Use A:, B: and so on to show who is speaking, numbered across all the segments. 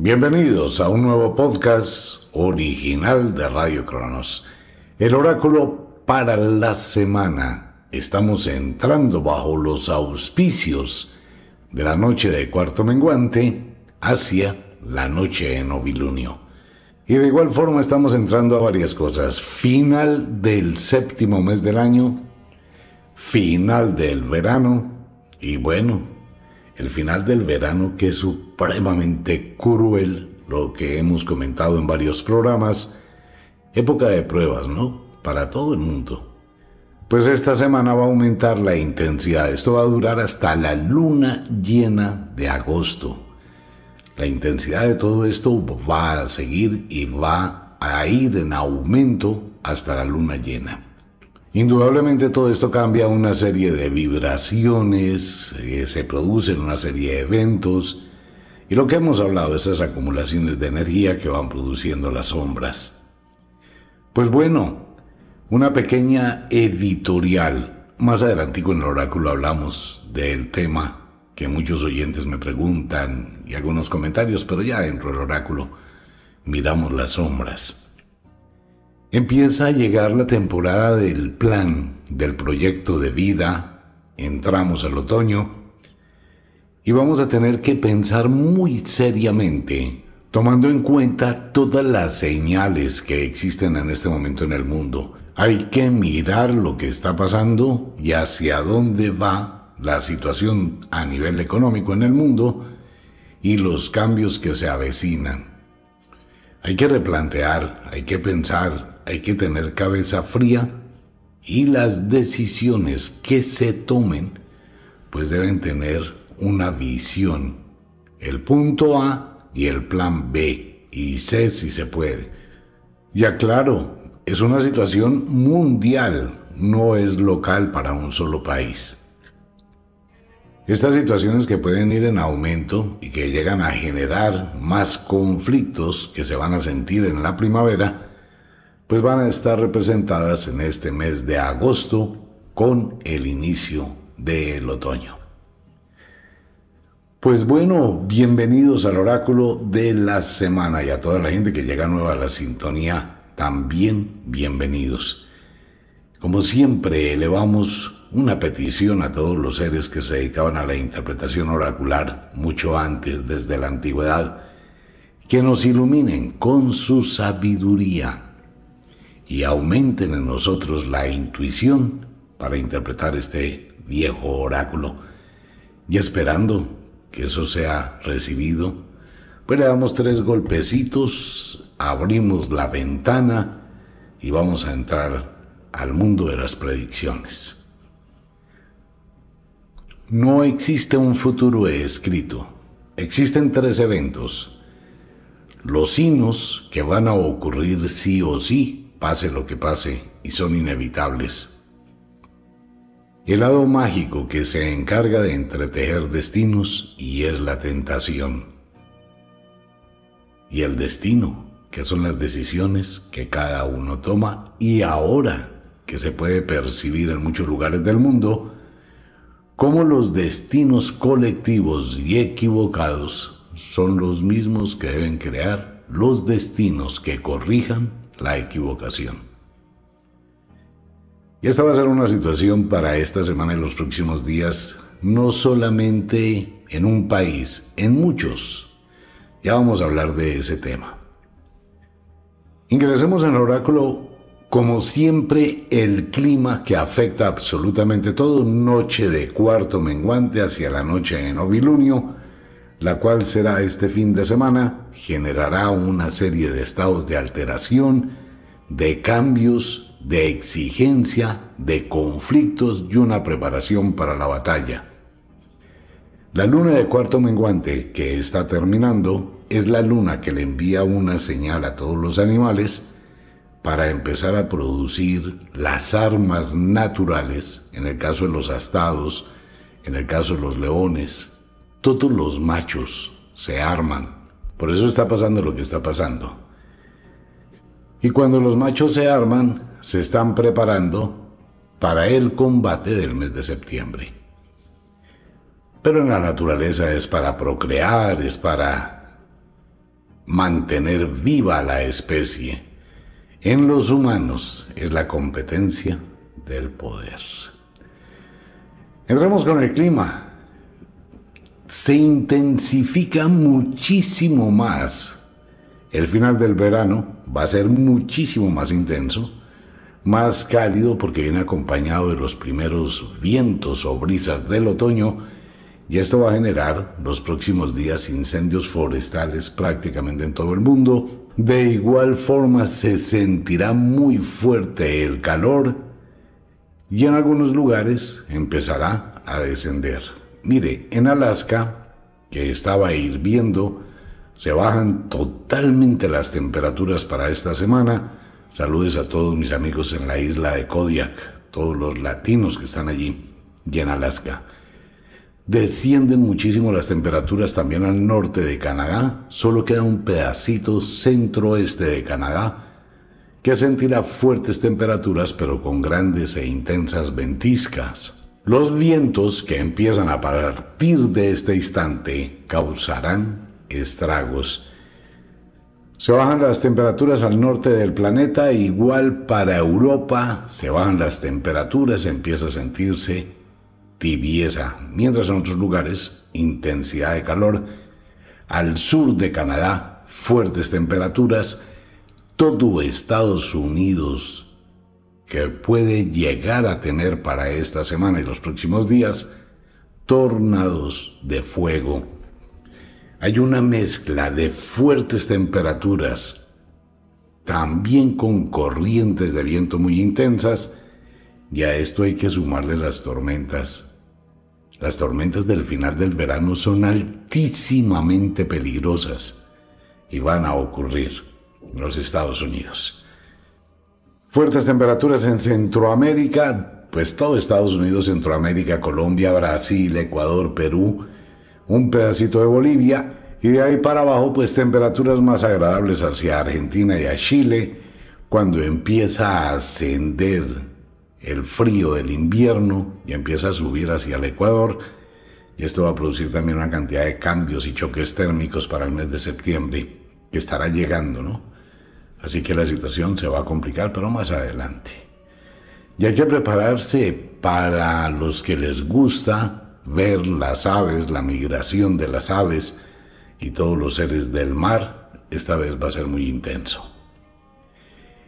A: Bienvenidos a un nuevo podcast original de Radio Cronos. El oráculo para la semana. Estamos entrando bajo los auspicios de la noche de cuarto menguante hacia la noche de novilunio. Y de igual forma estamos entrando a varias cosas. Final del séptimo mes del año, final del verano y bueno, el final del verano que es supremamente cruel, lo que hemos comentado en varios programas, época de pruebas, ¿no? Para todo el mundo. Pues esta semana va a aumentar la intensidad. Esto va a durar hasta la luna llena de agosto. La intensidad de todo esto va a seguir y va a ir en aumento hasta la luna llena. Indudablemente todo esto cambia una serie de vibraciones, eh, se producen una serie de eventos y lo que hemos hablado, esas acumulaciones de energía que van produciendo las sombras. Pues bueno, una pequeña editorial. Más adelantico en el oráculo hablamos del tema que muchos oyentes me preguntan y algunos comentarios, pero ya dentro del oráculo miramos las sombras. Empieza a llegar la temporada del plan, del proyecto de vida, entramos al otoño y vamos a tener que pensar muy seriamente, tomando en cuenta todas las señales que existen en este momento en el mundo. Hay que mirar lo que está pasando y hacia dónde va la situación a nivel económico en el mundo y los cambios que se avecinan. Hay que replantear, hay que pensar, hay que tener cabeza fría y las decisiones que se tomen pues deben tener una visión. El punto A y el plan B y C si se puede. Ya claro, es una situación mundial, no es local para un solo país. Estas situaciones que pueden ir en aumento y que llegan a generar más conflictos que se van a sentir en la primavera, pues van a estar representadas en este mes de agosto con el inicio del otoño. Pues bueno, bienvenidos al oráculo de la semana y a toda la gente que llega nueva a la sintonía, también bienvenidos. Como siempre, elevamos una petición a todos los seres que se dedicaban a la interpretación oracular mucho antes, desde la antigüedad, que nos iluminen con su sabiduría, y aumenten en nosotros la intuición para interpretar este viejo oráculo. Y esperando que eso sea recibido, pues le damos tres golpecitos, abrimos la ventana y vamos a entrar al mundo de las predicciones. No existe un futuro escrito. Existen tres eventos. Los signos que van a ocurrir sí o sí pase lo que pase, y son inevitables. El lado mágico que se encarga de entretejer destinos y es la tentación. Y el destino, que son las decisiones que cada uno toma y ahora que se puede percibir en muchos lugares del mundo, como los destinos colectivos y equivocados son los mismos que deben crear los destinos que corrijan la equivocación. Y esta va a ser una situación para esta semana y los próximos días, no solamente en un país, en muchos. Ya vamos a hablar de ese tema. Ingresemos en el oráculo, como siempre, el clima que afecta absolutamente todo, noche de cuarto menguante hacia la noche en novilunio la cual será este fin de semana, generará una serie de estados de alteración, de cambios, de exigencia, de conflictos y una preparación para la batalla. La luna de cuarto menguante que está terminando es la luna que le envía una señal a todos los animales para empezar a producir las armas naturales, en el caso de los astados, en el caso de los leones, todos los machos se arman. Por eso está pasando lo que está pasando. Y cuando los machos se arman, se están preparando para el combate del mes de septiembre. Pero en la naturaleza es para procrear, es para mantener viva la especie. En los humanos es la competencia del poder. Entramos con el clima se intensifica muchísimo más. El final del verano va a ser muchísimo más intenso, más cálido porque viene acompañado de los primeros vientos o brisas del otoño y esto va a generar los próximos días incendios forestales prácticamente en todo el mundo. De igual forma se sentirá muy fuerte el calor y en algunos lugares empezará a descender. Mire, en Alaska, que estaba hirviendo, se bajan totalmente las temperaturas para esta semana. Saludes a todos mis amigos en la isla de Kodiak, todos los latinos que están allí y en Alaska. Descienden muchísimo las temperaturas también al norte de Canadá. Solo queda un pedacito centro este de Canadá que sentirá fuertes temperaturas pero con grandes e intensas ventiscas. Los vientos que empiezan a partir de este instante causarán estragos. Se bajan las temperaturas al norte del planeta, igual para Europa, se bajan las temperaturas, empieza a sentirse tibieza, mientras en otros lugares intensidad de calor. Al sur de Canadá, fuertes temperaturas. Todo Estados Unidos que puede llegar a tener para esta semana y los próximos días tornados de fuego. Hay una mezcla de fuertes temperaturas, también con corrientes de viento muy intensas, y a esto hay que sumarle las tormentas. Las tormentas del final del verano son altísimamente peligrosas y van a ocurrir en los Estados Unidos. Fuertes temperaturas en Centroamérica, pues todo Estados Unidos, Centroamérica, Colombia, Brasil, Ecuador, Perú, un pedacito de Bolivia y de ahí para abajo pues temperaturas más agradables hacia Argentina y a Chile cuando empieza a ascender el frío del invierno y empieza a subir hacia el Ecuador y esto va a producir también una cantidad de cambios y choques térmicos para el mes de septiembre que estará llegando, ¿no? Así que la situación se va a complicar, pero más adelante. Y hay que prepararse para los que les gusta ver las aves, la migración de las aves y todos los seres del mar. Esta vez va a ser muy intenso.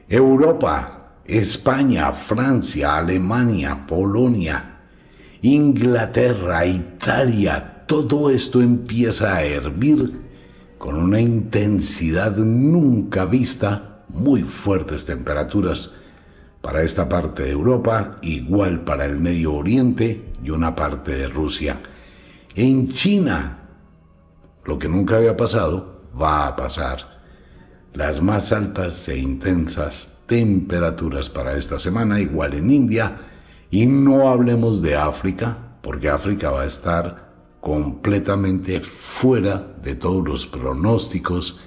A: Europa, España, Francia, Alemania, Polonia, Inglaterra, Italia, todo esto empieza a hervir con una intensidad nunca vista, muy fuertes temperaturas para esta parte de Europa, igual para el Medio Oriente y una parte de Rusia. En China, lo que nunca había pasado, va a pasar. Las más altas e intensas temperaturas para esta semana, igual en India, y no hablemos de África, porque África va a estar completamente fuera de todos los pronósticos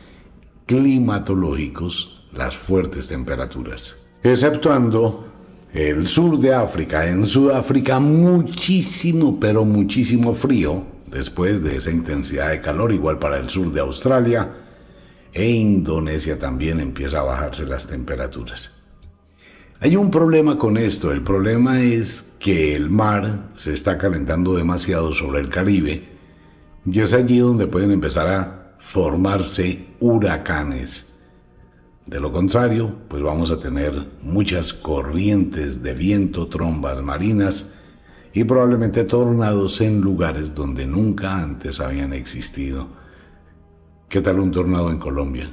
A: climatológicos las fuertes temperaturas. Exceptuando el sur de África. En Sudáfrica muchísimo, pero muchísimo frío después de esa intensidad de calor, igual para el sur de Australia. E Indonesia también empieza a bajarse las temperaturas. Hay un problema con esto. El problema es que el mar se está calentando demasiado sobre el Caribe y es allí donde pueden empezar a formarse huracanes. De lo contrario, pues vamos a tener muchas corrientes de viento, trombas marinas y probablemente tornados en lugares donde nunca antes habían existido. ¿Qué tal un tornado en Colombia?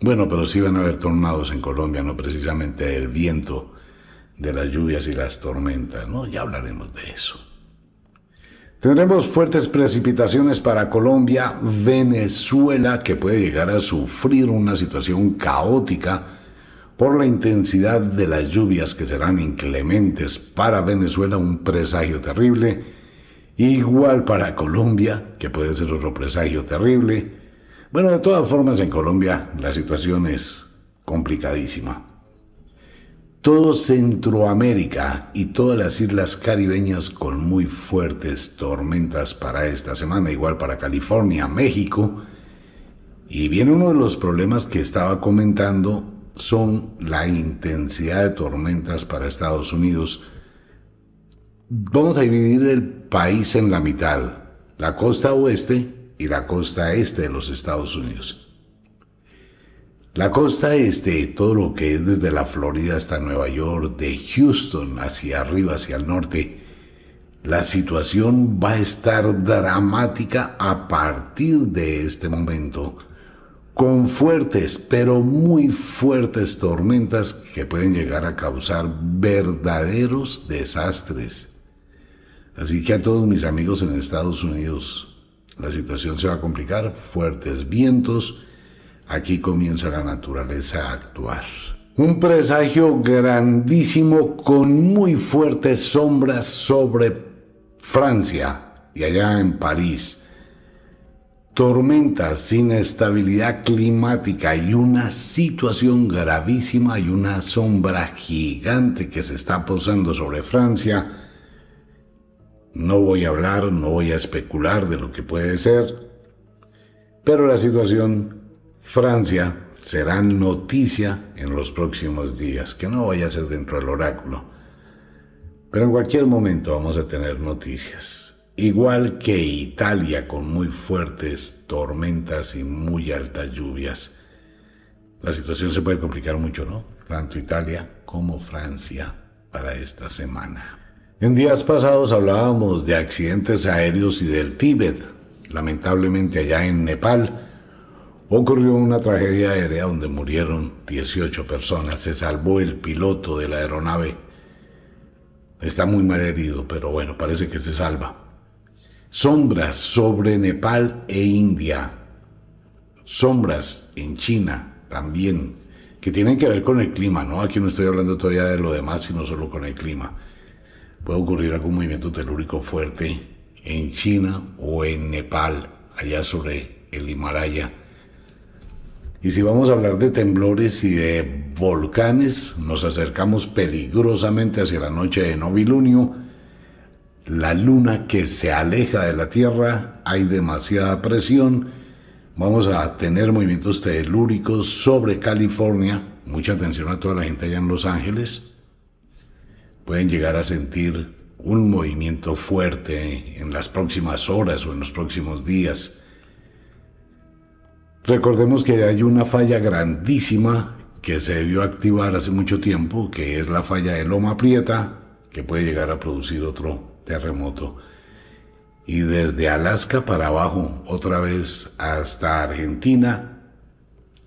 A: Bueno, pero sí van a haber tornados en Colombia, no precisamente el viento de las lluvias y las tormentas, ¿no? Ya hablaremos de eso. Tendremos fuertes precipitaciones para Colombia, Venezuela, que puede llegar a sufrir una situación caótica por la intensidad de las lluvias que serán inclementes para Venezuela, un presagio terrible. Igual para Colombia, que puede ser otro presagio terrible. Bueno, de todas formas, en Colombia la situación es complicadísima. Todo Centroamérica y todas las islas caribeñas con muy fuertes tormentas para esta semana, igual para California, México. Y bien, uno de los problemas que estaba comentando son la intensidad de tormentas para Estados Unidos. Vamos a dividir el país en la mitad, la costa oeste y la costa este de los Estados Unidos. La costa este, todo lo que es desde la Florida hasta Nueva York, de Houston hacia arriba, hacia el norte, la situación va a estar dramática a partir de este momento, con fuertes, pero muy fuertes tormentas que pueden llegar a causar verdaderos desastres. Así que a todos mis amigos en Estados Unidos, la situación se va a complicar, fuertes vientos. Aquí comienza la naturaleza a actuar. Un presagio grandísimo con muy fuertes sombras sobre Francia y allá en París. Tormentas, inestabilidad climática y una situación gravísima y una sombra gigante que se está posando sobre Francia no voy a hablar, no voy a especular de lo que puede ser, pero la situación Francia será noticia en los próximos días, que no vaya a ser dentro del oráculo. Pero en cualquier momento vamos a tener noticias. Igual que Italia con muy fuertes tormentas y muy altas lluvias. La situación se puede complicar mucho, ¿no? Tanto Italia como Francia para esta semana. En días pasados hablábamos de accidentes aéreos y del Tíbet. Lamentablemente allá en Nepal ocurrió una tragedia aérea donde murieron 18 personas. Se salvó el piloto de la aeronave. Está muy mal herido, pero bueno, parece que se salva. Sombras sobre Nepal e India. Sombras en China también, que tienen que ver con el clima, ¿no? Aquí no estoy hablando todavía de lo demás, sino solo con el clima puede ocurrir algún movimiento telúrico fuerte en China o en Nepal, allá sobre el Himalaya. Y si vamos a hablar de temblores y de volcanes, nos acercamos peligrosamente hacia la noche de novilunio. La luna que se aleja de la Tierra, hay demasiada presión. Vamos a tener movimientos telúricos sobre California. Mucha atención a toda la gente allá en Los Ángeles pueden llegar a sentir un movimiento fuerte en las próximas horas o en los próximos días. Recordemos que hay una falla grandísima que se debió activar hace mucho tiempo, que es la falla de Loma Prieta, que puede llegar a producir otro terremoto. Y desde Alaska para abajo, otra vez hasta Argentina,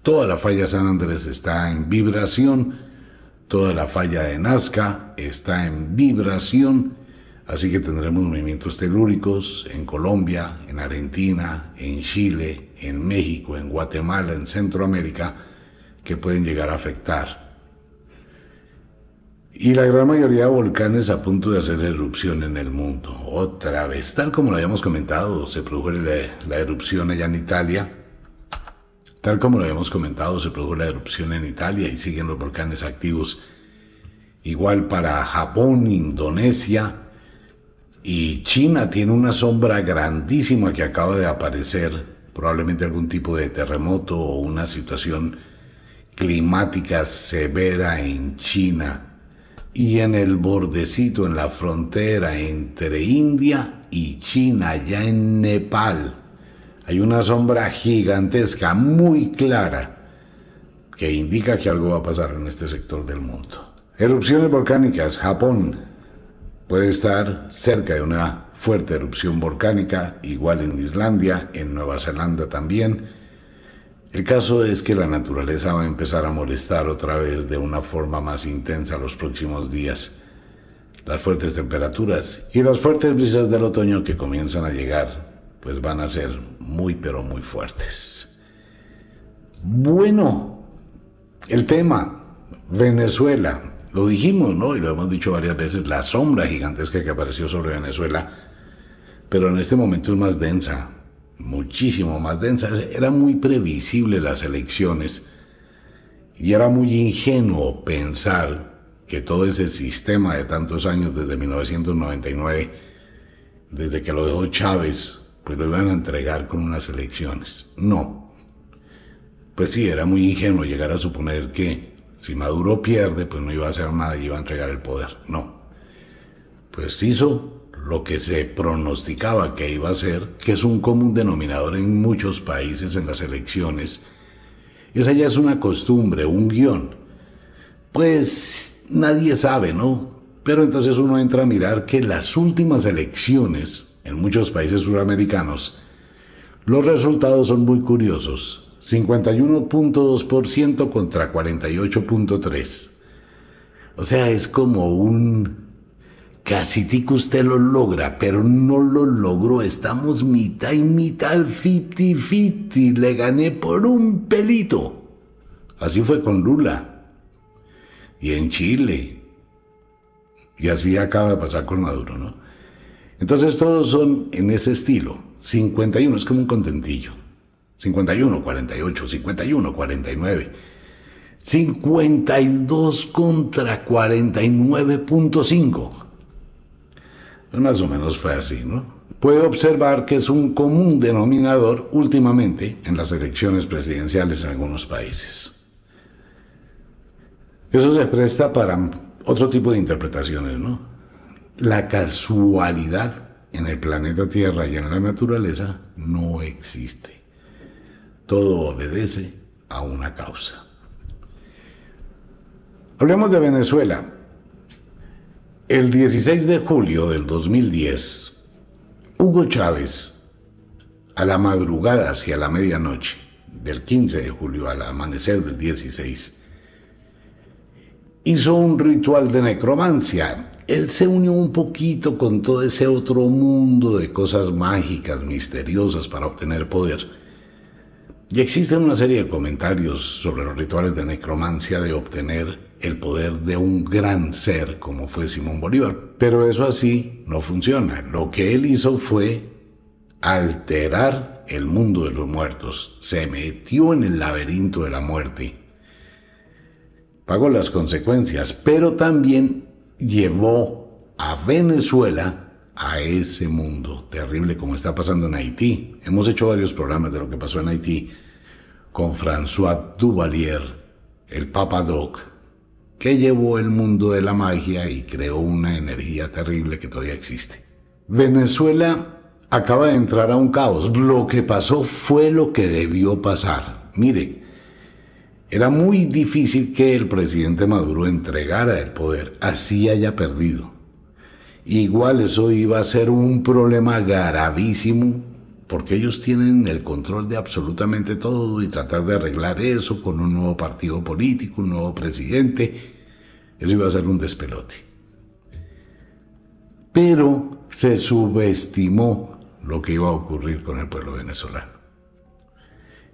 A: toda la falla San Andrés está en vibración Toda la falla de Nazca está en vibración, así que tendremos movimientos telúricos en Colombia, en Argentina, en Chile, en México, en Guatemala, en Centroamérica, que pueden llegar a afectar. Y la gran mayoría de volcanes a punto de hacer erupción en el mundo. Otra vez, tal como lo habíamos comentado, se produjo la, la erupción allá en Italia, Tal como lo habíamos comentado, se produjo la erupción en Italia y siguen los volcanes activos. Igual para Japón, Indonesia y China tiene una sombra grandísima que acaba de aparecer, probablemente algún tipo de terremoto o una situación climática severa en China y en el bordecito, en la frontera entre India y China, ya en Nepal. Hay una sombra gigantesca, muy clara, que indica que algo va a pasar en este sector del mundo. Erupciones volcánicas. Japón puede estar cerca de una fuerte erupción volcánica, igual en Islandia, en Nueva Zelanda también. El caso es que la naturaleza va a empezar a molestar otra vez de una forma más intensa los próximos días. Las fuertes temperaturas y las fuertes brisas del otoño que comienzan a llegar pues van a ser muy, pero muy fuertes. Bueno, el tema, Venezuela, lo dijimos, ¿no? Y lo hemos dicho varias veces, la sombra gigantesca que apareció sobre Venezuela, pero en este momento es más densa, muchísimo más densa. Era muy previsible las elecciones y era muy ingenuo pensar que todo ese sistema de tantos años desde 1999, desde que lo dejó Chávez, pues, lo iban a entregar con unas elecciones. No. Pues sí, era muy ingenuo llegar a suponer que si Maduro pierde, pues no iba a hacer nada y iba a entregar el poder. No. Pues hizo lo que se pronosticaba que iba a hacer, que es un común denominador en muchos países en las elecciones. Esa ya es una costumbre, un guión. Pues nadie sabe, ¿no? Pero entonces uno entra a mirar que las últimas elecciones en muchos países suramericanos, los resultados son muy curiosos. 51.2% contra 48.3%. O sea, es como un casi tico usted lo logra, pero no lo logró. Estamos mitad y mitad, 50-50. Le gané por un pelito. Así fue con Lula. Y en Chile. Y así acaba de pasar con Maduro, ¿no? Entonces todos son en ese estilo. 51 es como un contentillo. 51, 48, 51, 49. 52 contra 49.5. Pues más o menos fue así, ¿no? Puede observar que es un común denominador últimamente en las elecciones presidenciales en algunos países. Eso se presta para otro tipo de interpretaciones, ¿no? La casualidad en el planeta Tierra y en la naturaleza no existe. Todo obedece a una causa. Hablemos de Venezuela. El 16 de julio del 2010, Hugo Chávez, a la madrugada hacia la medianoche, del 15 de julio al amanecer del 16, hizo un ritual de necromancia él se unió un poquito con todo ese otro mundo de cosas mágicas, misteriosas para obtener poder. Y existen una serie de comentarios sobre los rituales de necromancia de obtener el poder de un gran ser como fue Simón Bolívar. Pero eso así no funciona. Lo que él hizo fue alterar el mundo de los muertos. Se metió en el laberinto de la muerte. Pagó las consecuencias, pero también llevó a Venezuela a ese mundo terrible como está pasando en Haití. Hemos hecho varios programas de lo que pasó en Haití con François Duvalier, el Papa Doc, que llevó el mundo de la magia y creó una energía terrible que todavía existe. Venezuela acaba de entrar a un caos. Lo que pasó fue lo que debió pasar. Mire, era muy difícil que el presidente Maduro entregara el poder, así haya perdido. Igual eso iba a ser un problema gravísimo, porque ellos tienen el control de absolutamente todo y tratar de arreglar eso con un nuevo partido político, un nuevo presidente, eso iba a ser un despelote. Pero se subestimó lo que iba a ocurrir con el pueblo venezolano.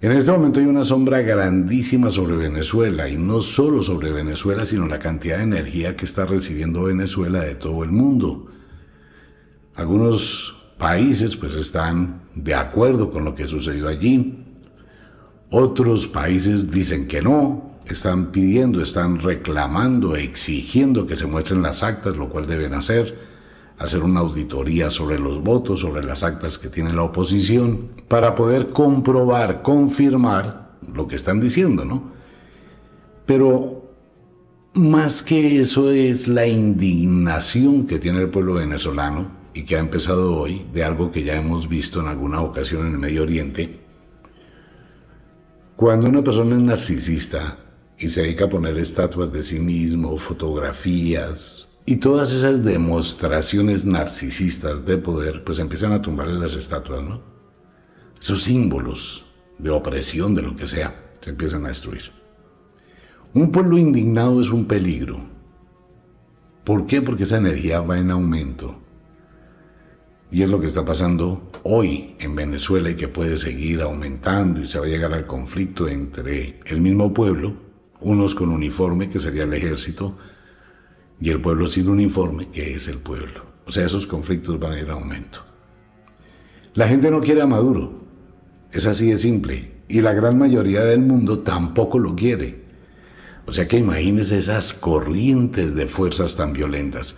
A: En este momento hay una sombra grandísima sobre Venezuela y no solo sobre Venezuela, sino la cantidad de energía que está recibiendo Venezuela de todo el mundo. Algunos países pues están de acuerdo con lo que sucedió allí. Otros países dicen que no, están pidiendo, están reclamando, exigiendo que se muestren las actas, lo cual deben hacer hacer una auditoría sobre los votos, sobre las actas que tiene la oposición, para poder comprobar, confirmar lo que están diciendo, ¿no? Pero más que eso es la indignación que tiene el pueblo venezolano y que ha empezado hoy de algo que ya hemos visto en alguna ocasión en el Medio Oriente. Cuando una persona es narcisista y se dedica a poner estatuas de sí mismo, fotografías, y todas esas demostraciones narcisistas de poder, pues empiezan a tumbarle las estatuas, ¿no? Esos símbolos de opresión, de lo que sea, se empiezan a destruir. Un pueblo indignado es un peligro. ¿Por qué? Porque esa energía va en aumento. Y es lo que está pasando hoy en Venezuela y que puede seguir aumentando y se va a llegar al conflicto entre el mismo pueblo, unos con uniforme, que sería el ejército, y el pueblo sin uniforme, que es el pueblo. O sea, esos conflictos van a ir a aumento. La gente no quiere a Maduro, es así de simple, y la gran mayoría del mundo tampoco lo quiere. O sea que imagínense esas corrientes de fuerzas tan violentas.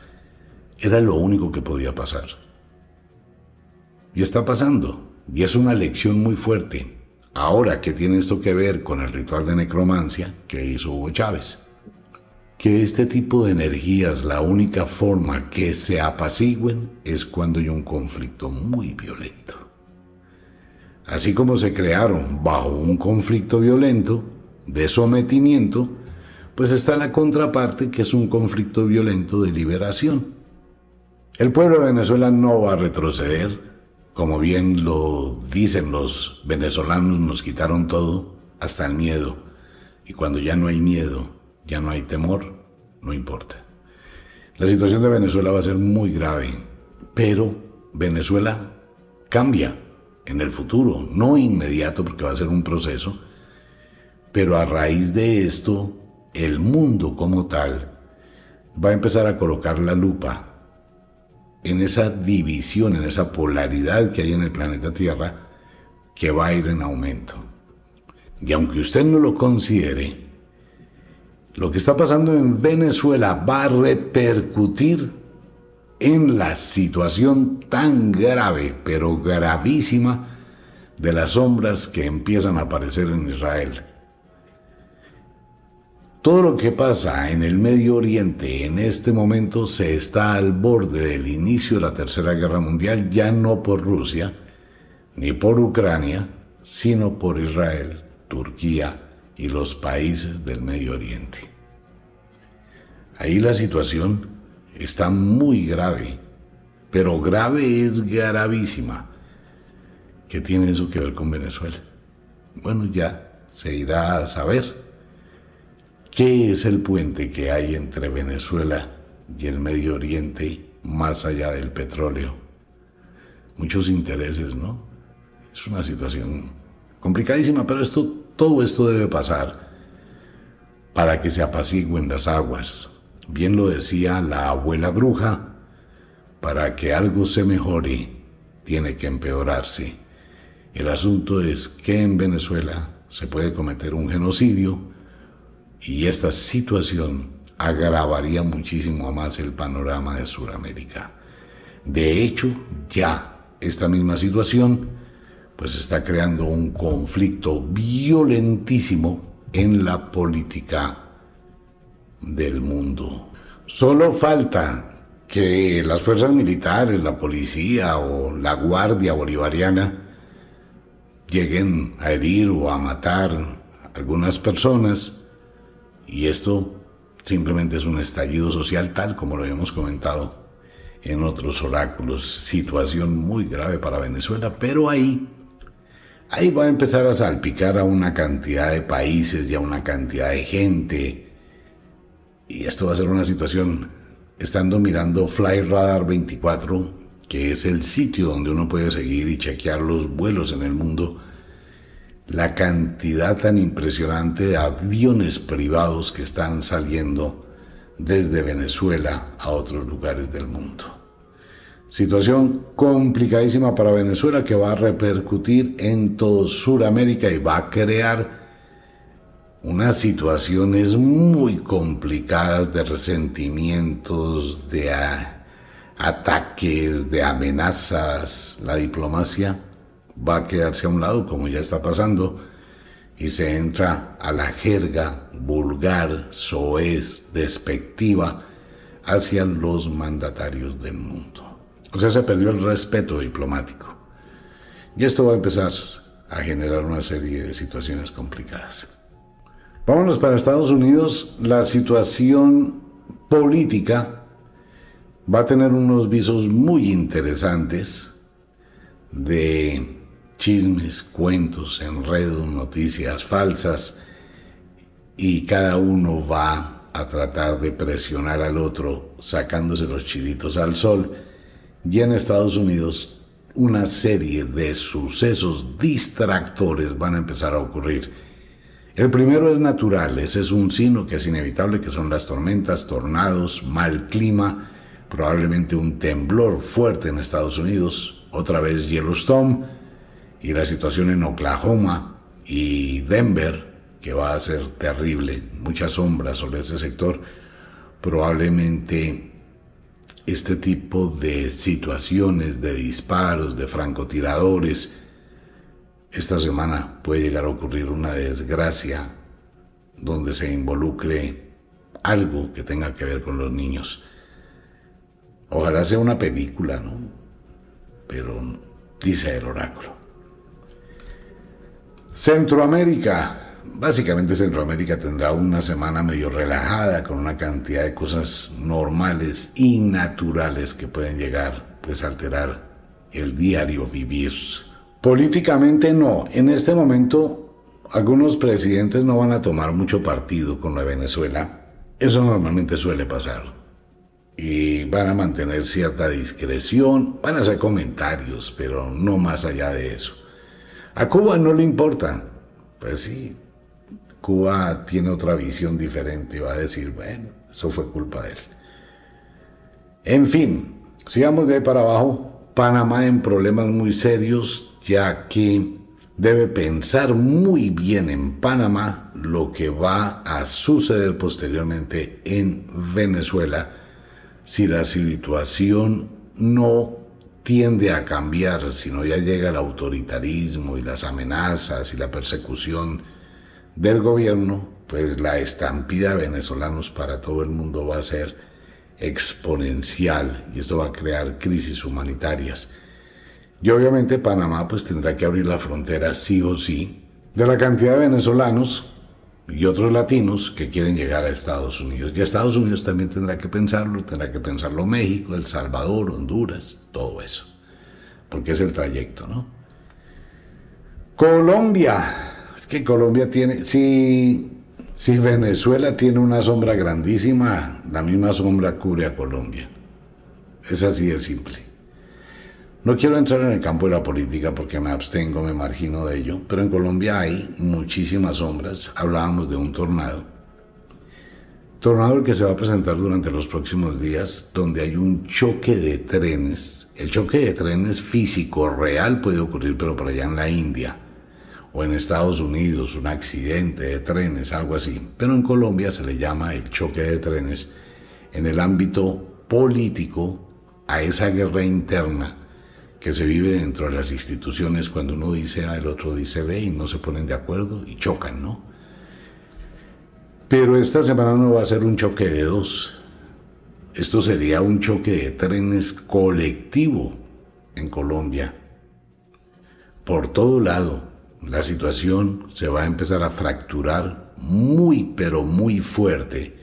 A: Era lo único que podía pasar. Y está pasando, y es una lección muy fuerte. Ahora que tiene esto que ver con el ritual de necromancia que hizo Hugo Chávez que este tipo de energías la única forma que se apacigüen es cuando hay un conflicto muy violento. Así como se crearon bajo un conflicto violento de sometimiento, pues está la contraparte que es un conflicto violento de liberación. El pueblo de Venezuela no va a retroceder, como bien lo dicen los venezolanos, nos quitaron todo, hasta el miedo. Y cuando ya no hay miedo, ya no hay temor, no importa. La situación de Venezuela va a ser muy grave, pero Venezuela cambia en el futuro, no inmediato porque va a ser un proceso, pero a raíz de esto, el mundo como tal va a empezar a colocar la lupa en esa división, en esa polaridad que hay en el planeta Tierra, que va a ir en aumento. Y aunque usted no lo considere, lo que está pasando en Venezuela va a repercutir en la situación tan grave, pero gravísima, de las sombras que empiezan a aparecer en Israel. Todo lo que pasa en el Medio Oriente en este momento se está al borde del inicio de la Tercera Guerra Mundial, ya no por Rusia, ni por Ucrania, sino por Israel, Turquía, y los países del Medio Oriente. Ahí la situación está muy grave, pero grave es gravísima. ¿Qué tiene eso que ver con Venezuela? Bueno, ya se irá a saber qué es el puente que hay entre Venezuela y el Medio Oriente más allá del petróleo. Muchos intereses, ¿no? Es una situación complicadísima, pero esto todo esto debe pasar para que se apacigüen las aguas. Bien lo decía la abuela bruja, para que algo se mejore, tiene que empeorarse. El asunto es que en Venezuela se puede cometer un genocidio y esta situación agravaría muchísimo más el panorama de Sudamérica. De hecho, ya esta misma situación pues está creando un conflicto violentísimo en la política del mundo. Solo falta que las fuerzas militares, la policía o la guardia bolivariana lleguen a herir o a matar algunas personas y esto simplemente es un estallido social tal como lo hemos comentado en otros oráculos. Situación muy grave para Venezuela, pero ahí ahí va a empezar a salpicar a una cantidad de países y a una cantidad de gente. Y esto va a ser una situación, estando mirando Fly Radar 24, que es el sitio donde uno puede seguir y chequear los vuelos en el mundo, la cantidad tan impresionante de aviones privados que están saliendo desde Venezuela a otros lugares del mundo. Situación complicadísima para Venezuela que va a repercutir en todo Sudamérica y va a crear unas situaciones muy complicadas de resentimientos, de ataques, de amenazas. La diplomacia va a quedarse a un lado, como ya está pasando, y se entra a la jerga vulgar, soez, despectiva hacia los mandatarios del mundo. O sea, se perdió el respeto diplomático. Y esto va a empezar a generar una serie de situaciones complicadas. Vámonos para Estados Unidos. La situación política va a tener unos visos muy interesantes de chismes, cuentos, enredos, noticias falsas y cada uno va a tratar de presionar al otro sacándose los chilitos al sol y en Estados Unidos una serie de sucesos distractores van a empezar a ocurrir. El primero es natural, ese es un sino que es inevitable, que son las tormentas, tornados, mal clima, probablemente un temblor fuerte en Estados Unidos, otra vez Yellowstone y la situación en Oklahoma y Denver, que va a ser terrible, muchas sombras sobre ese sector, probablemente este tipo de situaciones, de disparos, de francotiradores. Esta semana puede llegar a ocurrir una desgracia donde se involucre algo que tenga que ver con los niños. Ojalá sea una película, ¿no? Pero dice el oráculo. Centroamérica, básicamente Centroamérica tendrá una semana medio relajada con una cantidad de cosas normales y naturales que pueden llegar pues a alterar el diario vivir. Políticamente no, en este momento algunos presidentes no van a tomar mucho partido con la Venezuela. Eso normalmente suele pasar. Y van a mantener cierta discreción, van a hacer comentarios, pero no más allá de eso. A Cuba no le importa. Pues sí, Cuba tiene otra visión diferente y va a decir, bueno, eso fue culpa de él. En fin, sigamos de ahí para abajo. Panamá en problemas muy serios, ya que debe pensar muy bien en Panamá lo que va a suceder posteriormente en Venezuela si la situación no tiende a cambiar, si no ya llega el autoritarismo y las amenazas y la persecución del gobierno, pues la estampida de venezolanos para todo el mundo va a ser exponencial y esto va a crear crisis humanitarias. Y obviamente Panamá pues tendrá que abrir la frontera sí o sí de la cantidad de venezolanos y otros latinos que quieren llegar a Estados Unidos. Y Estados Unidos también tendrá que pensarlo, tendrá que pensarlo México, El Salvador, Honduras, todo eso. Porque es el trayecto, ¿no? Colombia, que Colombia tiene, si Venezuela tiene una sombra grandísima, la misma sombra cubre a Colombia. Es así de simple. No quiero entrar en el campo de la política porque me abstengo, me margino de ello, pero en Colombia hay muchísimas sombras. Hablábamos de un tornado. Tornado el que se va a presentar durante los próximos días, donde hay un choque de trenes. El choque de trenes físico, real, puede ocurrir, pero por allá en la India o en Estados Unidos un accidente de trenes, algo así. Pero en Colombia se le llama el choque de trenes en el ámbito político a esa guerra interna que se vive dentro de las instituciones cuando uno dice A, ah, el otro dice B y no se ponen de acuerdo y chocan, ¿no? Pero esta semana no va a ser un choque de dos. Esto sería un choque de trenes colectivo en Colombia. Por todo lado, la situación se va a empezar a fracturar muy, pero muy fuerte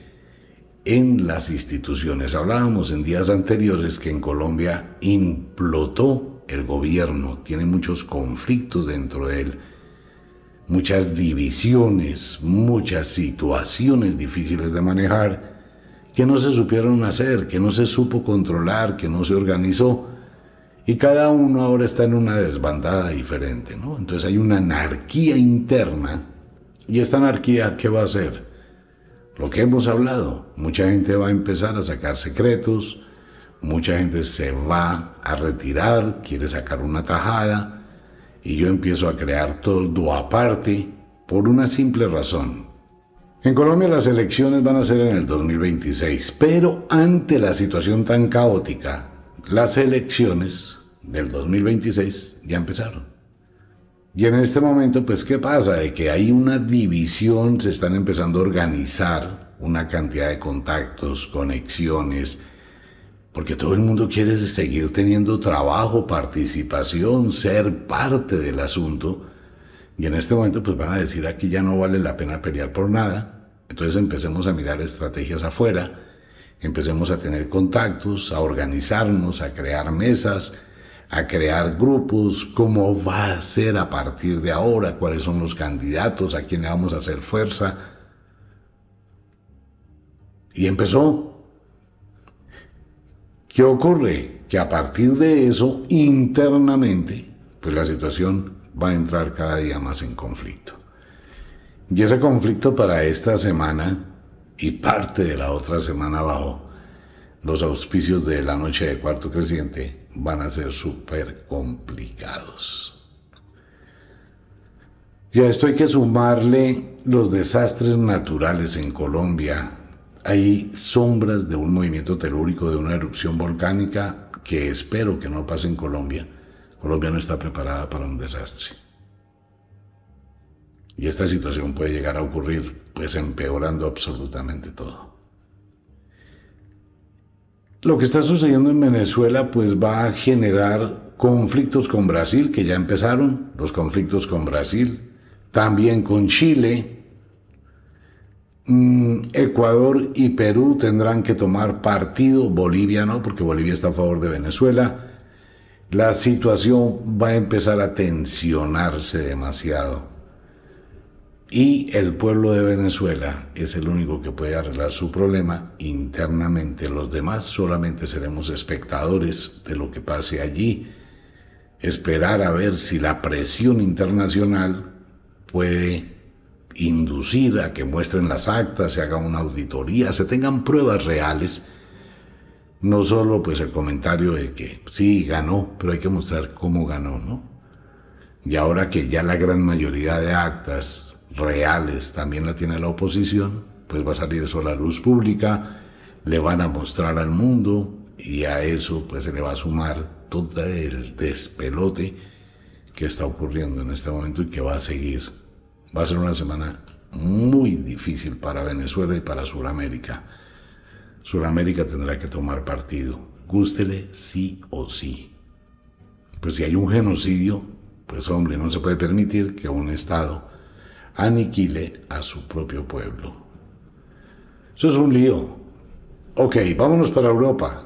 A: en las instituciones. Hablábamos en días anteriores que en Colombia implotó el gobierno, tiene muchos conflictos dentro de él, muchas divisiones, muchas situaciones difíciles de manejar, que no se supieron hacer, que no se supo controlar, que no se organizó y cada uno ahora está en una desbandada diferente, ¿no? Entonces hay una anarquía interna. ¿Y esta anarquía qué va a hacer? Lo que hemos hablado, mucha gente va a empezar a sacar secretos, mucha gente se va a retirar, quiere sacar una tajada, y yo empiezo a crear todo aparte por una simple razón. En Colombia las elecciones van a ser en el 2026, pero ante la situación tan caótica las elecciones del 2026 ya empezaron. Y en este momento, pues, ¿qué pasa? De que hay una división, se están empezando a organizar una cantidad de contactos, conexiones, porque todo el mundo quiere seguir teniendo trabajo, participación, ser parte del asunto. Y en este momento, pues, van a decir, aquí ya no vale la pena pelear por nada. Entonces empecemos a mirar estrategias afuera empecemos a tener contactos, a organizarnos, a crear mesas, a crear grupos, cómo va a ser a partir de ahora, cuáles son los candidatos, a quién le vamos a hacer fuerza. Y empezó. ¿Qué ocurre? Que a partir de eso, internamente, pues la situación va a entrar cada día más en conflicto. Y ese conflicto para esta semana y parte de la otra semana abajo, los auspicios de la noche de cuarto creciente van a ser súper complicados. ya a esto hay que sumarle los desastres naturales en Colombia. Hay sombras de un movimiento telúrico, de una erupción volcánica que espero que no pase en Colombia. Colombia no está preparada para un desastre. Y esta situación puede llegar a ocurrir pues empeorando absolutamente todo. Lo que está sucediendo en Venezuela pues va a generar conflictos con Brasil, que ya empezaron, los conflictos con Brasil, también con Chile. Mm, Ecuador y Perú tendrán que tomar partido, Bolivia no, porque Bolivia está a favor de Venezuela. La situación va a empezar a tensionarse demasiado. Y el pueblo de Venezuela es el único que puede arreglar su problema internamente. Los demás solamente seremos espectadores de lo que pase allí. Esperar a ver si la presión internacional puede inducir a que muestren las actas, se haga una auditoría, se tengan pruebas reales. No solo pues el comentario de que sí ganó, pero hay que mostrar cómo ganó, ¿no? Y ahora que ya la gran mayoría de actas reales también la tiene la oposición, pues va a salir eso a la luz pública, le van a mostrar al mundo y a eso pues se le va a sumar todo el despelote que está ocurriendo en este momento y que va a seguir. Va a ser una semana muy difícil para Venezuela y para Sudamérica. Sudamérica tendrá que tomar partido, gústele sí o sí. Pues si hay un genocidio, pues hombre, no se puede permitir que un Estado aniquile a su propio pueblo. Eso es un lío. Ok, vámonos para Europa.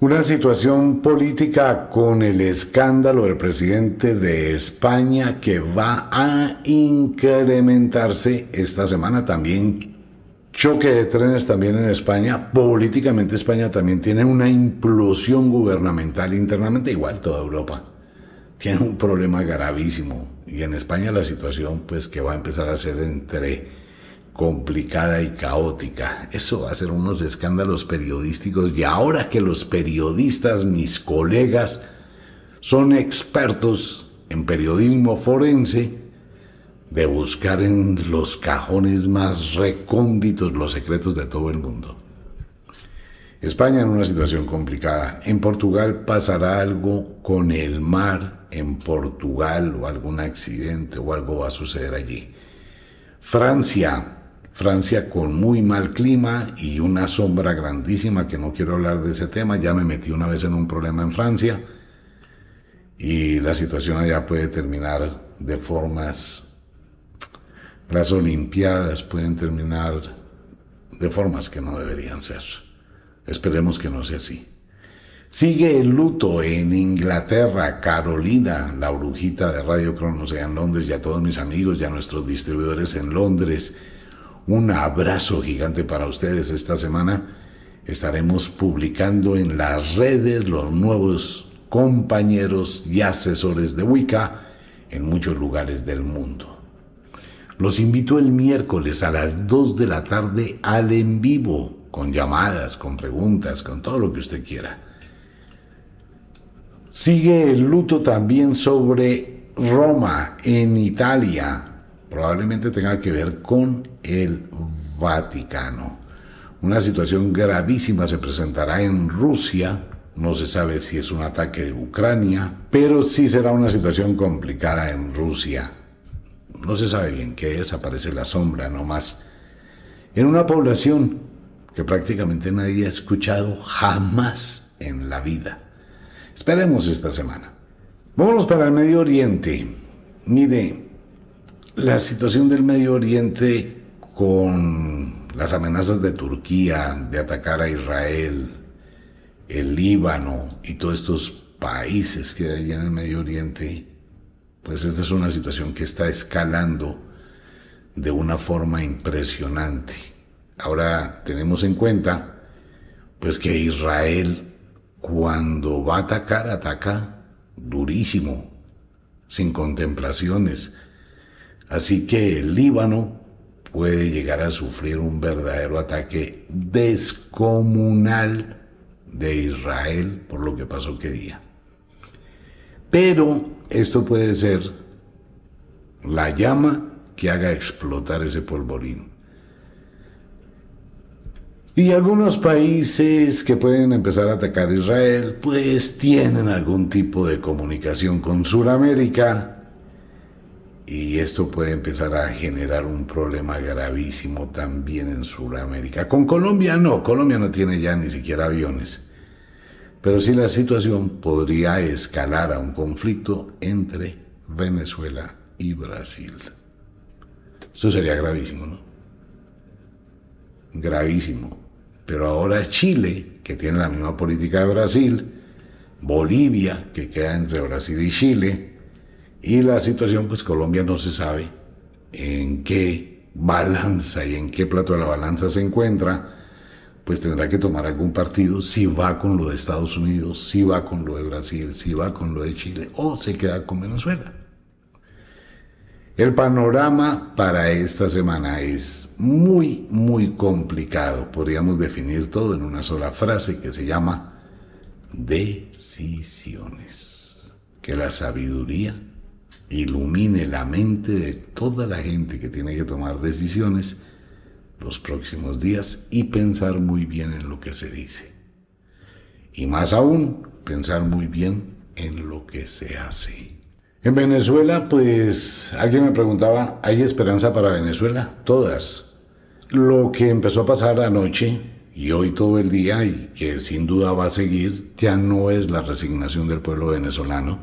A: Una situación política con el escándalo del presidente de España que va a incrementarse esta semana también. Choque de trenes también en España. Políticamente España también tiene una implosión gubernamental internamente, igual toda Europa tiene un problema gravísimo y en España la situación pues que va a empezar a ser entre complicada y caótica. Eso va a ser unos escándalos periodísticos y ahora que los periodistas, mis colegas, son expertos en periodismo forense, de buscar en los cajones más recónditos los secretos de todo el mundo. España en una situación complicada. En Portugal pasará algo con el mar en Portugal o algún accidente o algo va a suceder allí. Francia, Francia con muy mal clima y una sombra grandísima que no quiero hablar de ese tema. Ya me metí una vez en un problema en Francia y la situación allá puede terminar de formas... Las Olimpiadas pueden terminar de formas que no deberían ser. Esperemos que no sea así. Sigue el luto en Inglaterra. Carolina, la brujita de Radio Cronos en Londres y a todos mis amigos y a nuestros distribuidores en Londres. Un abrazo gigante para ustedes esta semana. Estaremos publicando en las redes los nuevos compañeros y asesores de Wicca en muchos lugares del mundo. Los invito el miércoles a las 2 de la tarde al en vivo con llamadas, con preguntas, con todo lo que usted quiera. Sigue el luto también sobre Roma en Italia. Probablemente tenga que ver con el Vaticano. Una situación gravísima se presentará en Rusia. No se sabe si es un ataque de Ucrania, pero sí será una situación complicada en Rusia. No se sabe bien qué es, aparece la sombra nomás. En una población que prácticamente nadie ha escuchado jamás en la vida. Esperemos esta semana. Vámonos para el Medio Oriente. Mire, la situación del Medio Oriente con las amenazas de Turquía de atacar a Israel, el Líbano y todos estos países que hay en el Medio Oriente, pues esta es una situación que está escalando de una forma impresionante. Ahora tenemos en cuenta pues que Israel cuando va a atacar, ataca durísimo, sin contemplaciones. Así que el Líbano puede llegar a sufrir un verdadero ataque descomunal de Israel por lo que pasó que día. Pero esto puede ser la llama que haga explotar ese polvorín. Y algunos países que pueden empezar a atacar a Israel, pues tienen algún tipo de comunicación con Sudamérica. Y esto puede empezar a generar un problema gravísimo también en Sudamérica. Con Colombia no, Colombia no tiene ya ni siquiera aviones. Pero sí la situación podría escalar a un conflicto entre Venezuela y Brasil. Eso sería gravísimo, ¿no? Gravísimo. Pero ahora Chile, que tiene la misma política de Brasil, Bolivia, que queda entre Brasil y Chile, y la situación, pues Colombia no se sabe en qué balanza y en qué plato de la balanza se encuentra, pues tendrá que tomar algún partido si va con lo de Estados Unidos, si va con lo de Brasil, si va con lo de Chile o se queda con Venezuela. El panorama para esta semana es muy, muy complicado. Podríamos definir todo en una sola frase que se llama decisiones. Que la sabiduría ilumine la mente de toda la gente que tiene que tomar decisiones los próximos días y pensar muy bien en lo que se dice. Y más aún, pensar muy bien en lo que se hace. En Venezuela, pues alguien me preguntaba, ¿hay esperanza para Venezuela? Todas. Lo que empezó a pasar anoche y hoy todo el día y que sin duda va a seguir, ya no es la resignación del pueblo venezolano.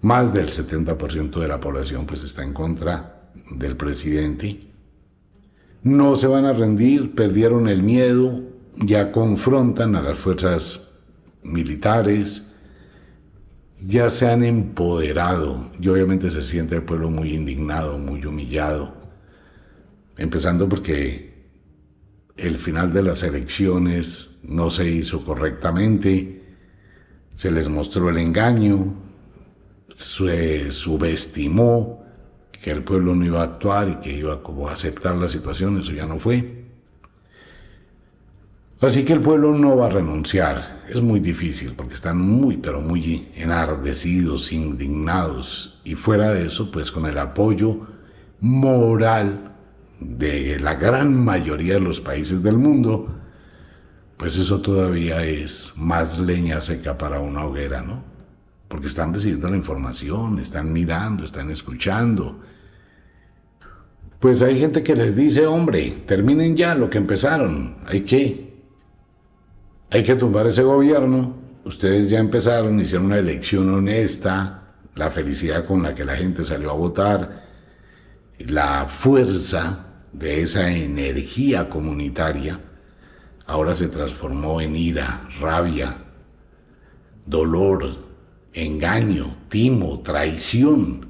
A: Más del 70% de la población pues está en contra del presidente. No se van a rendir, perdieron el miedo, ya confrontan a las fuerzas militares, ya se han empoderado y obviamente se siente el pueblo muy indignado, muy humillado. Empezando porque el final de las elecciones no se hizo correctamente, se les mostró el engaño, se subestimó que el pueblo no iba a actuar y que iba como a aceptar la situación, eso ya no fue. Así que el pueblo no va a renunciar. Es muy difícil porque están muy, pero muy enardecidos, indignados. Y fuera de eso, pues con el apoyo moral de la gran mayoría de los países del mundo, pues eso todavía es más leña seca para una hoguera, ¿no? Porque están recibiendo la información, están mirando, están escuchando. Pues hay gente que les dice, hombre, terminen ya lo que empezaron. Hay que hay que tumbar ese gobierno. Ustedes ya empezaron, hicieron una elección honesta, la felicidad con la que la gente salió a votar, la fuerza de esa energía comunitaria, ahora se transformó en ira, rabia, dolor, engaño, timo, traición.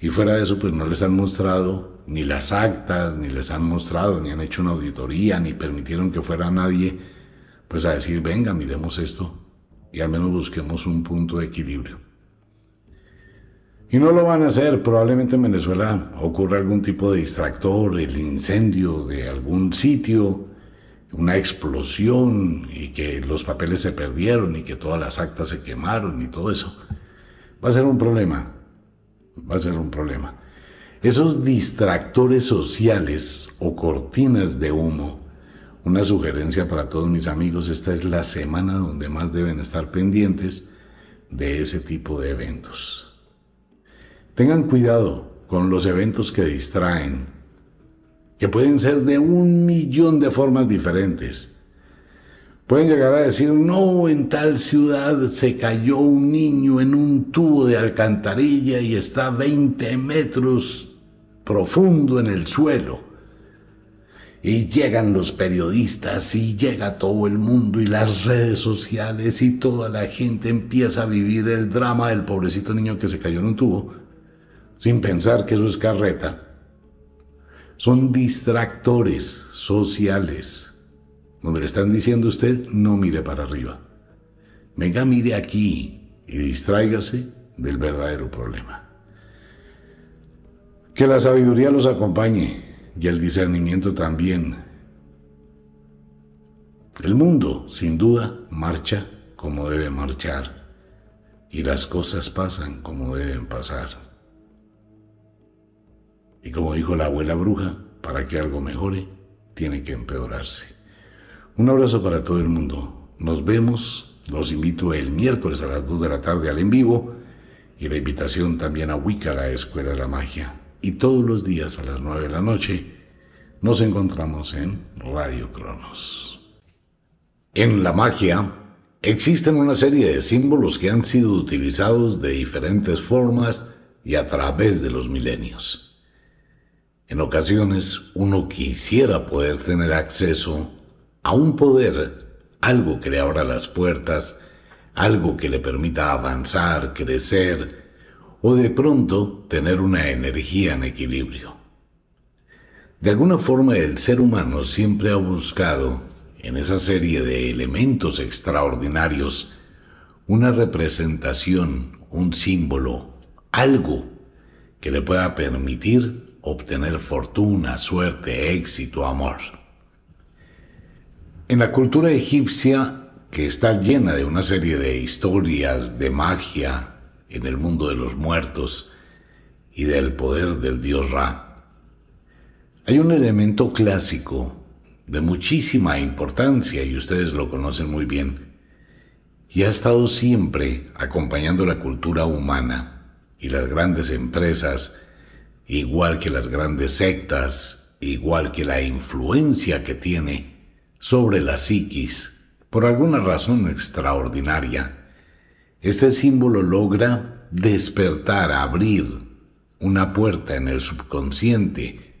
A: Y fuera de eso, pues no les han mostrado ni las actas, ni les han mostrado, ni han hecho una auditoría, ni permitieron que fuera nadie pues a decir, venga, miremos esto y al menos busquemos un punto de equilibrio. Y no lo van a hacer, probablemente en Venezuela ocurra algún tipo de distractor, el incendio de algún sitio, una explosión y que los papeles se perdieron y que todas las actas se quemaron y todo eso. Va a ser un problema, va a ser un problema. Esos distractores sociales o cortinas de humo una sugerencia para todos mis amigos, esta es la semana donde más deben estar pendientes de ese tipo de eventos. Tengan cuidado con los eventos que distraen, que pueden ser de un millón de formas diferentes. Pueden llegar a decir, no, en tal ciudad se cayó un niño en un tubo de alcantarilla y está 20 metros profundo en el suelo y llegan los periodistas y llega todo el mundo y las redes sociales y toda la gente empieza a vivir el drama del pobrecito niño que se cayó en un tubo sin pensar que eso es carreta. Son distractores sociales donde le están diciendo a usted no mire para arriba. Venga, mire aquí y distráigase del verdadero problema. Que la sabiduría los acompañe y el discernimiento también. El mundo, sin duda, marcha como debe marchar y las cosas pasan como deben pasar. Y como dijo la abuela bruja, para que algo mejore, tiene que empeorarse. Un abrazo para todo el mundo. Nos vemos. Los invito el miércoles a las 2 de la tarde al en vivo y la invitación también a Wicca, la Escuela de la Magia y todos los días a las 9 de la noche nos encontramos en Radio Cronos. En la magia existen una serie de símbolos que han sido utilizados de diferentes formas y a través de los milenios. En ocasiones uno quisiera poder tener acceso a un poder, algo que le abra las puertas, algo que le permita avanzar, crecer, o de pronto tener una energía en equilibrio. De alguna forma el ser humano siempre ha buscado, en esa serie de elementos extraordinarios, una representación, un símbolo, algo que le pueda permitir obtener fortuna, suerte, éxito, amor. En la cultura egipcia, que está llena de una serie de historias, de magia, en el mundo de los muertos y del poder del dios Ra. Hay un elemento clásico de muchísima importancia y ustedes lo conocen muy bien y ha estado siempre acompañando la cultura humana y las grandes empresas, igual que las grandes sectas, igual que la influencia que tiene sobre la psiquis por alguna razón extraordinaria este símbolo logra despertar, abrir una puerta en el subconsciente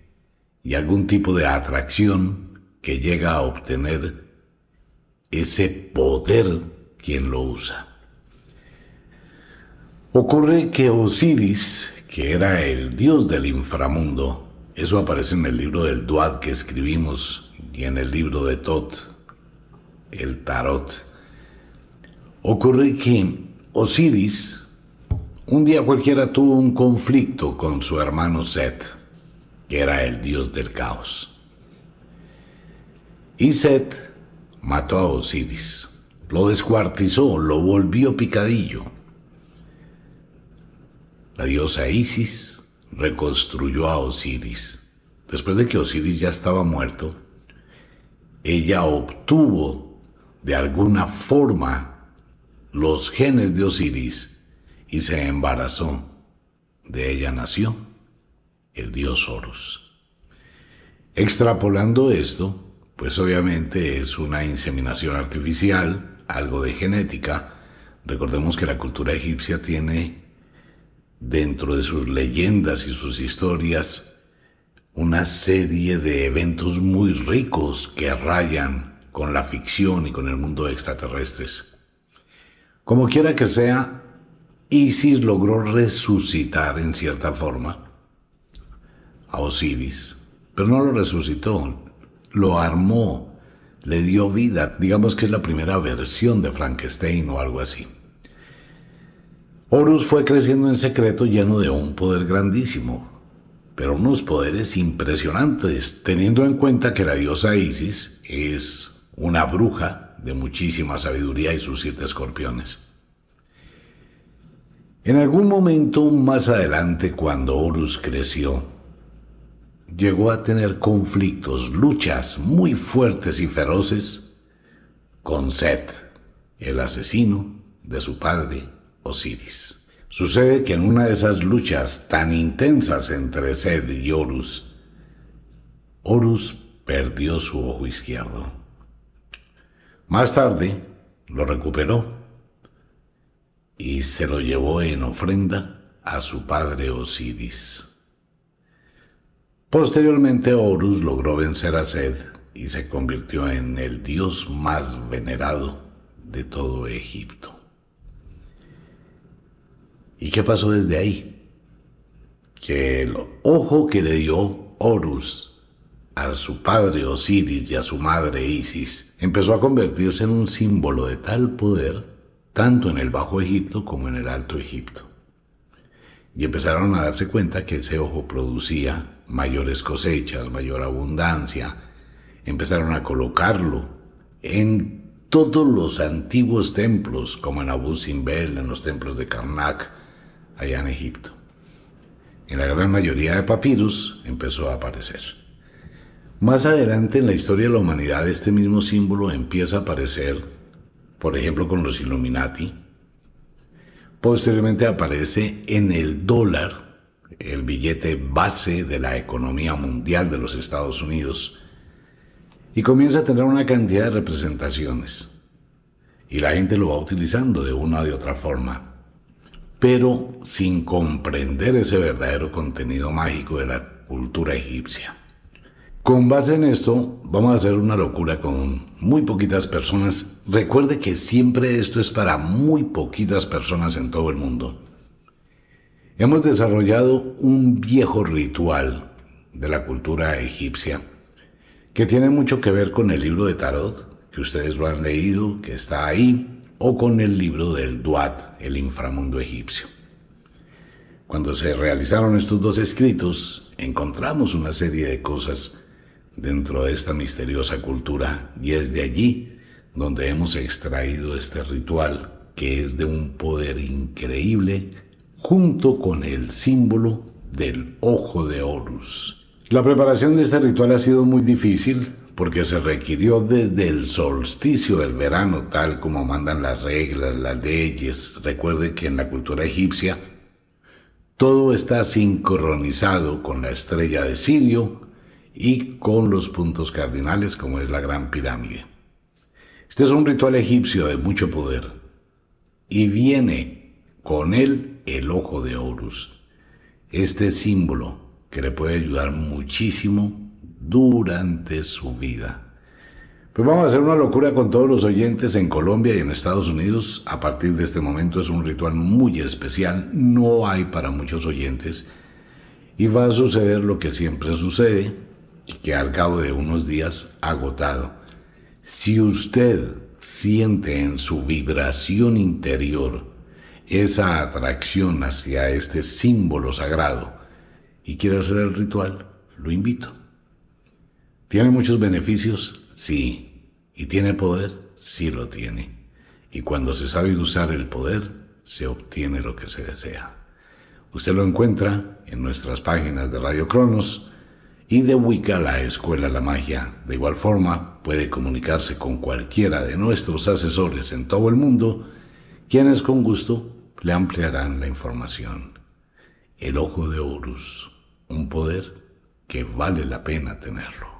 A: y algún tipo de atracción que llega a obtener ese poder quien lo usa. Ocurre que Osiris, que era el dios del inframundo, eso aparece en el libro del Duat que escribimos y en el libro de Tot, el Tarot, ocurre que Osiris un día cualquiera tuvo un conflicto con su hermano Set, que era el dios del caos. Y Set mató a Osiris, lo descuartizó, lo volvió picadillo. La diosa Isis reconstruyó a Osiris. Después de que Osiris ya estaba muerto, ella obtuvo de alguna forma los genes de Osiris y se embarazó. De ella nació el dios Horus. Extrapolando esto, pues obviamente es una inseminación artificial, algo de genética. Recordemos que la cultura egipcia tiene dentro de sus leyendas y sus historias una serie de eventos muy ricos que rayan con la ficción y con el mundo extraterrestres. Como quiera que sea, Isis logró resucitar en cierta forma a Osiris, pero no lo resucitó, lo armó, le dio vida, digamos que es la primera versión de Frankenstein o algo así. Horus fue creciendo en secreto lleno de un poder grandísimo, pero unos poderes impresionantes, teniendo en cuenta que la diosa Isis es una bruja de muchísima sabiduría y sus siete escorpiones. En algún momento más adelante, cuando Horus creció, llegó a tener conflictos, luchas muy fuertes y feroces con Set, el asesino de su padre, Osiris. Sucede que en una de esas luchas tan intensas entre Sed y Horus, Horus perdió su ojo izquierdo. Más tarde lo recuperó y se lo llevó en ofrenda a su padre Osiris. Posteriormente Horus logró vencer a Sed y se convirtió en el dios más venerado de todo Egipto. ¿Y qué pasó desde ahí? Que el ojo que le dio Horus a su padre Osiris y a su madre Isis empezó a convertirse en un símbolo de tal poder, tanto en el Bajo Egipto como en el Alto Egipto. Y empezaron a darse cuenta que ese ojo producía mayores cosechas, mayor abundancia. Empezaron a colocarlo en todos los antiguos templos, como en Abu Simbel, en los templos de Karnak, allá en Egipto. En la gran mayoría de papiros empezó a aparecer. Más adelante en la historia de la humanidad este mismo símbolo empieza a aparecer, por ejemplo con los Illuminati. Posteriormente aparece en el dólar, el billete base de la economía mundial de los Estados Unidos, y comienza a tener una cantidad de representaciones. Y la gente lo va utilizando de una o de otra forma pero sin comprender ese verdadero contenido mágico de la cultura egipcia. Con base en esto, vamos a hacer una locura con muy poquitas personas. Recuerde que siempre esto es para muy poquitas personas en todo el mundo. Hemos desarrollado un viejo ritual de la cultura egipcia que tiene mucho que ver con el libro de Tarot, que ustedes lo han leído, que está ahí, o con el libro del Duat, el inframundo egipcio. Cuando se realizaron estos dos escritos, encontramos una serie de cosas dentro de esta misteriosa cultura y es de allí donde hemos extraído este ritual que es de un poder increíble junto con el símbolo del ojo de Horus. La preparación de este ritual ha sido muy difícil porque se requirió desde el solsticio del verano tal como mandan las reglas, las leyes. Recuerde que en la cultura egipcia todo está sincronizado con la estrella de Sirio y con los puntos cardinales como es la Gran Pirámide. Este es un ritual egipcio de mucho poder y viene con él el ojo de Horus. Este símbolo que le puede ayudar muchísimo durante su vida. Pues vamos a hacer una locura con todos los oyentes en Colombia y en Estados Unidos. A partir de este momento es un ritual muy especial, no hay para muchos oyentes. Y va a suceder lo que siempre sucede, y que al cabo de unos días agotado. Si usted siente en su vibración interior esa atracción hacia este símbolo sagrado y quiere hacer el ritual, lo invito. ¿Tiene muchos beneficios? Sí. ¿Y tiene poder? Sí lo tiene. Y cuando se sabe usar el poder, se obtiene lo que se desea. Usted lo encuentra en nuestras páginas de Radio Cronos, y de Wicca la Escuela La Magia. De igual forma, puede comunicarse con cualquiera de nuestros asesores en todo el mundo, quienes con gusto le ampliarán la información. El ojo de Horus, un poder que vale la pena tenerlo.